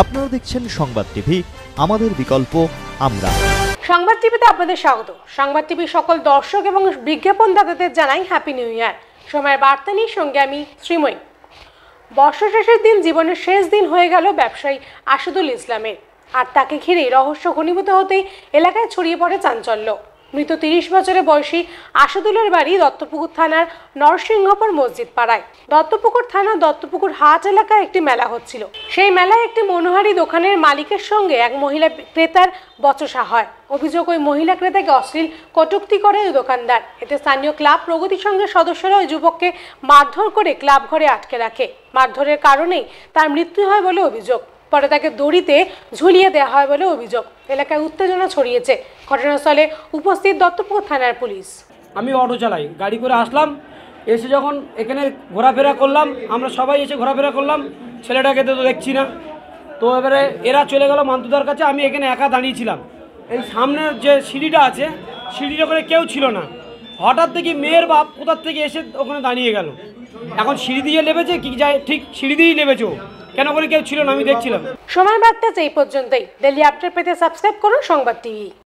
আপনারা দেখছেন সংবাদ টিভি আমাদের বিকল্প আমরা সংবাদ টিভিতে আপনাদের স্বাগত সংবাদ টিভি সকল দর্শক এবং বিজ্ঞাপনদাতাদের জানাই হ্যাপি নিউ ইয়ার সময়ের বার্তা নিয়ে সঙ্গে আমি শ্রীময়ী বর্ষশেষের দিন জীবনের শেষ দিন হয়ে গেল ব্যবসায়ী আসাদুল ইসলামের আর তাকে ঘিরে রহস্য ঘনীভূত হতেই এলাকায় ছড়িয়ে পড়ে চাঞ্চল্য মৃত তিরিশ বছরের বয়সী আশাদুলের বাড়ি দত্তপুকুর থানার নরসিংহপুর মসজিদ পাড়ায় দত্তপুকুর থানা দত্তপুকুর হাট এলাকায় একটি মেলা হচ্ছিল সেই মেলায় একটি মনোহারি দোকানের মালিকের সঙ্গে এক মহিলা ক্রেতার বচসা হয় অভিযোগ ওই মহিলা ক্রেতাকে অশ্লীল কটুক্তি করে ওই দোকানদার এতে স্থানীয় ক্লাব প্রগতি সংঘের সদস্যরা ওই যুবককে মারধর করে ক্লাব ঘরে আটকে রাখে মারধরের কারণেই তার মৃত্যু হয় বলে অভিযোগ পরে তাকে দড়িতে ঝুলিয়ে দেওয়া হয় বলে অভিযোগ এলাকায় উত্তেজনা ছড়িয়েছে ঘটনাস্থলে উপস্থিত দত্তপুর থানার পুলিশ আমি অটো চালাই গাড়ি করে আসলাম এসে যখন এখানে ঘোরাফেরা করলাম আমরা সবাই এসে ঘোরাফেরা করলাম ছেলেটাকে তো দেখছি না তো এবারে এরা চলে গেল মান্তুদার কাছে আমি এখানে একা দাঁড়িয়েছিলাম এই সামনের যে সিঁড়িটা আছে সিঁড়ির ওখানে কেউ ছিল না হঠাৎ থেকে মেয়ের বাপ কোথার থেকে এসে ওখানে দাঁড়িয়ে গেল এখন সিঁড়ি দিয়ে নেমেছে কি যায় ঠিক সিঁড়ি দিয়েই নেমেছে কেন বলে কেউ ছিল না আমি দেখছিলাম সময় বার্তা এই পর্যন্তই ডেলি আপডেট পেতে সাবস্ক্রাইব করুন সংবাদ টিভি